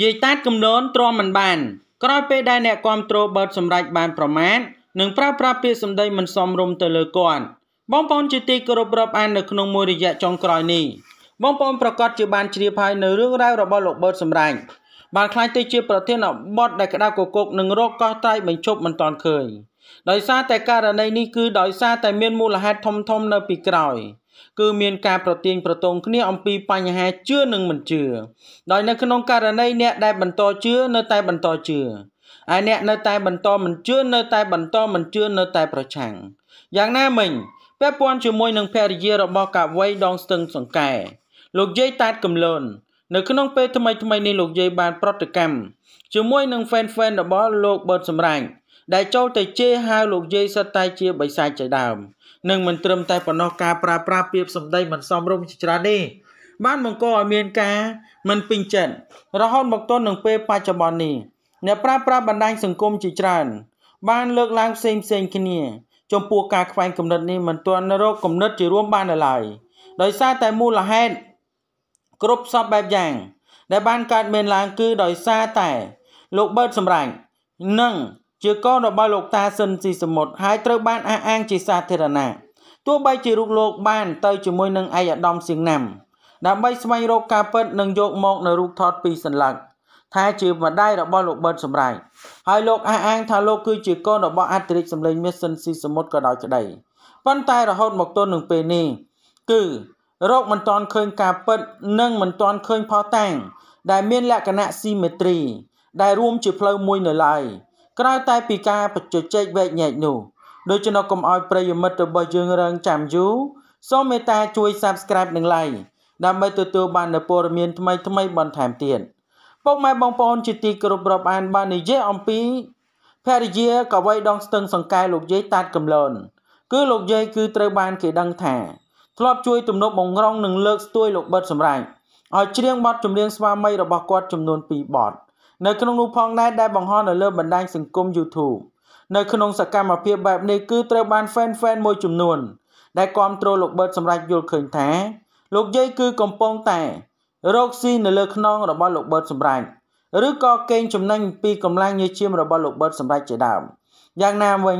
យាយតាតកំនូនទ្រាំមិនបានក្រោយពេលដែលអ្នកគ្រប់គ្រងបឺតសម្រេចបានប្រមាថនិងប្រើប្រាស់ពាក្យសម្ដីមិនសមរម្យទៅលើគាត់បងប្អូនជាទីគោរពរាប់អាននៅក្នុងមួយរយៈចុងក្រោយនេះបងប្អូនប្រកាសជាបានជ្រាបហើយនៅរឿងរ៉ាវរបស់លោកបឺតសម្រេចបានខ្លាចទៅជាប្រធានបតដែលក្តៅកគុកនិងរកកោះត្រៃបញ្ឈប់មិនតាន់ឃើញដោយសារតែករណីនេះគឺដោយសារតែមានមូលហេតុធំធំនៅពីក្រោយគឺមានការប្រទៀងប្រទងគ្នាអំពី បញ្ហាជឿនិងមិនជឿដោយនៅក្នុងករណីអ្នកដែលបន្តជឿនៅតែបន្តជឿហើយអ្នកនៅតែបន្តមិនជឿនៅតែបន្តមិនជឿនៅតែប្រឆាំងយ៉ាងណាមិញពាក់ព័ន្ធជាមួយនឹងភរិយារបស់កាវៃដងស្ទឹងសង្កែលោកយាយតាតកំលូននៅក្នុងពេលថ្មីថ្មីនេះលោកយាយបានប្រតិកម្មជាមួយនឹង fan fan របស់លោកបឺតសម្រាញ់ដែលចូលទៅជេរហៅលោកយាយសិតតែជាបិសាចជាដើមនិងមិនត្រឹមតែប៉ុណ្ណោះការប្រើប្រាស់ពាក្យសម្ដីមិនសមរម្យជាច្រើនទេបានបង្កឲ្យមានការមិនពេញចិត្តរហូតមកទល់នឹងពេលបច្ចុប្បន្ននេះអ្នកប្រើប្រាស់បណ្ដាញសង្គមជាច្រើន បានលើកឡើងផ្សេងផ្សេងគ្នាចំពោះការខ្វែងគំនិតនេះមិនទាន់រកគំនិត ជារួមបាននៅឡើយដោយសារតែមូលហេតុគ្រប់សពបែបយ៉ាងដែលបានកើតមានឡើងគឺដោយសារតែលោកបឺតសម្រាញ់និងជាកូនរបស់លោកតាស៊ិនស៊ីសមុទ្រហើយត្រូវបានអះអាងជាសាធារណៈទោះបីជារូបលោកបាន ទៅជាមួយនឹងឯកឧត្តមសៀងណាំដើម្បីស្វែងរកការពិតនិងយកមក នៅរូបថតពីសន្លឹកថាជាម្ដាយរបស់លោកប៊ិនសម្រេចហើយលោកអះអាងថាលោកគឺជាកូនរបស់អតិរិកសម្លេងមាសស៊ិនស៊ីសមុទ្រក៏ដោយក្តីប៉ុន្តែរហូតមកទល់នឹងពេលនេះគឺរោគមិនទាន់ឃើញការពិតនិងមិនទាន់ឃើញផោះតាំងដែលមានលក្ខណៈស៊ីមេទ្រី ដែលរួមជាផ្លូវមួយនៅឡើយ។ក្រៅតែពីការប្រជជែកវែកញែកនោះដូច្នោះកុំឲ្យប្រិយមិត្តរបស់យើងរងចាំយូរសូមមេត្តាជួយ Subscribe និង Like ដើម្បីទទួលបាននូវព័ត៌មានថ្មីៗបន្ថែមទៀតពុកម៉ែបងប្អូនជាទីគោរពរាប់អានបាននិយាយអំពីភរិយាកវីដងស្ទឹងសង្កែលោកយាយតាតកំលូនគឺលោកយាយគឺត្រូវបានគេដឹងថាធ្លាប់ជួយទំនប់បង្រងនិងលើកស្ទួយលោកបិទសម្រាប់ឲ្យច្រៀងបទចម្រៀងស្វាមីរបស់គាត់ចំនួន2បទនៅក្នុងនោះផងដែរដែលបង្ហោះនៅលើបណ្ដាញសង្គម YouTube នៅក្នុងសកម្មភាពបែបនេះគឺត្រូវបាន fan fan មួយចំនួនដែលគ្រប់គ្រងលោកបឺតសម្រាប់យល់ឃើញថាលោកយាយគឺកំពុងតែរកស៊ីនៅលើខ្នងរបស់លោកបឺតសម្រាប់ឬក៏កេងចំណេញពីកម្លាំងញើសឈាមរបស់លោកបឺតសម្រាប់ជាដើមយ៉ាងណាវិញ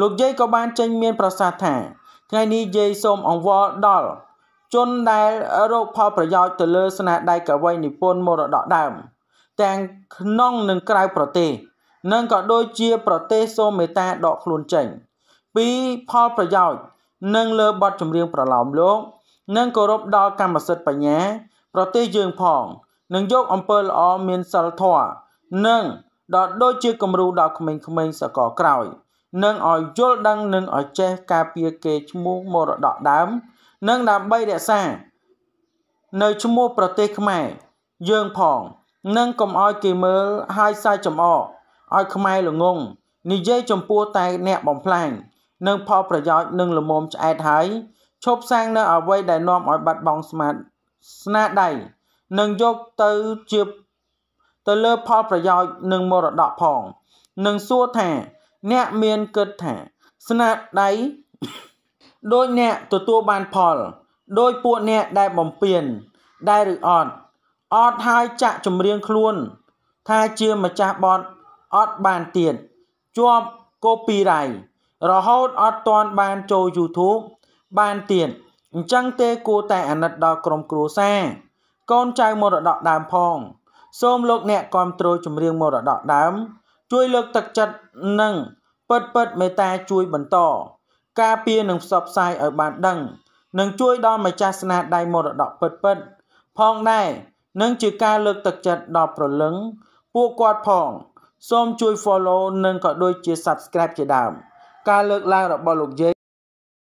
លោកយាយក៏បានចេញមាន ប្រសាសន៍ថាថ្ងៃនេះយាយសូមអង្វរដល់ជនដែលរកផលប្រយោជន៍ទៅលើស្នាដៃកវីនិពន្ធមរតកដើម។ទាំងក្នុងនិងក្រៅប្រទេសនិងក៏ដូចជាប្រទេសសូមមេត្តាដកខ្លួនចេញ ពីផលប្រយោជន៍និងលើបទចម្រៀងប្រឡោមលោក និងគោរពដល់កម្មសិទ្ធិបញ្ញា ប្រទេសយើងផងនឹងយកអំពើល្អមានសិលធម៌និងដល់ដូចជាគំរូដល់ក្មេងៗសកលក្រោយនិងឲ្យយល់ដឹងនិងឲ្យចេះការពារគេឈ្មោះមរតកដើមនិងដើម្បីរក្សា នៅឈ្មោះប្រទេសខ្មែរយើងផងនិងកុំឲ្យគេមើលហើយសាយចំអកឲ្យខ្មែរល្ងងនិយាយចំពោះតែអ្នកបំផ្លាញនិងផលប្រយោជន៍និងលមុំឆ្អែតហើយឈប់សាងនៅអ្វីដែលនាំឲ្យបាត់បង់ស្មាត ស្នាដៃនិងយកទៅជាទៅលើផលប្រយោជន៍និងមរតកផងនឹងសួរថា អ្នកមានគិតថា ស្នាដៃដោយអ្នកទទួលបានផល ដោយពួកអ្នកដែលបំពេញដែរឬអត់អត់ហើយចាក់ចម្រៀងខ្លួនថាជាម្ចាស់បតអត់បានទៀតជាប់ copyright រហូតអត់ទាន់បានចូល YouTube បានទៀតអញ្ចឹងទេគួរតែអាណិតដល់ក្រុមគ្រួសារកូនចៅមរតកដើមផង សូមលោកអ្នកគ្រប់គ្រងចម្រៀងមរតកដើមជួយលើកទឹកចិត្តនិង ពិតពិតមេត្តាជួយបន្ត ការពារនិងផ្សព្វផ្សាយឲ្យបានដឹង និងជួយដល់ម្ចាស់ស្នាដៃមរតកពិតពិតផងដែរនិងជាការលើក ទឹកចិត្តដល់ប្រលឹងពួកគាត់ផងសូមជួយ follow និងក៏ដូចជា subscribe ជាដើមការលើកឡើងរបស់លោកយាយ